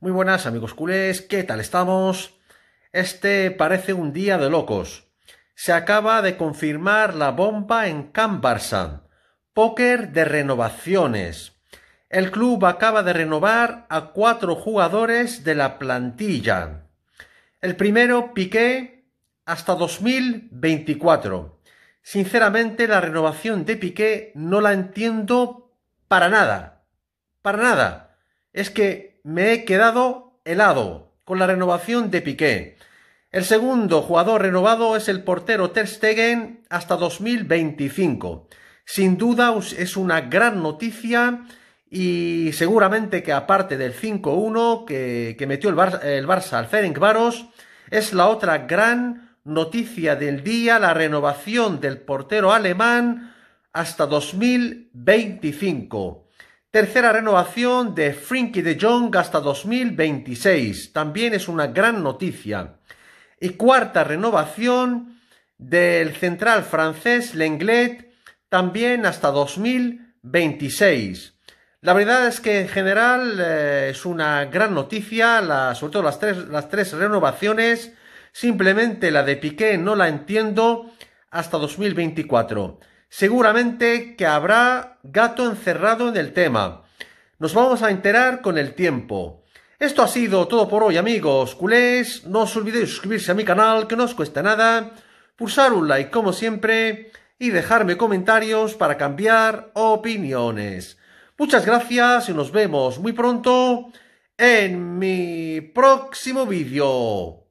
Muy buenas amigos culés, ¿qué tal estamos? Este parece un día de locos. Se acaba de confirmar la bomba en Cambarsan. Póker de renovaciones. El club acaba de renovar a cuatro jugadores de la plantilla. El primero, Piqué, hasta 2024. Sinceramente, la renovación de Piqué no la entiendo para nada. Para nada. Es que me he quedado helado con la renovación de Piqué. El segundo jugador renovado es el portero Ter Stegen hasta 2025. Sin duda es una gran noticia y seguramente que aparte del 5-1 que, metió el, el Barça al barros es la otra gran noticia del día, la renovación del portero alemán hasta 2025. Tercera renovación de Frinky de Jong hasta 2026. También es una gran noticia. Y cuarta renovación del central francés Lenglet, también hasta 2026. La verdad es que en general eh, es una gran noticia, sobre todo las tres, las tres renovaciones. Simplemente la de Piqué no la entiendo hasta 2024. Seguramente que habrá gato encerrado en el tema. Nos vamos a enterar con el tiempo. Esto ha sido todo por hoy amigos culés. No os olvidéis suscribirse a mi canal que no os cuesta nada, pulsar un like como siempre y dejarme comentarios para cambiar opiniones. Muchas gracias y nos vemos muy pronto en mi próximo vídeo.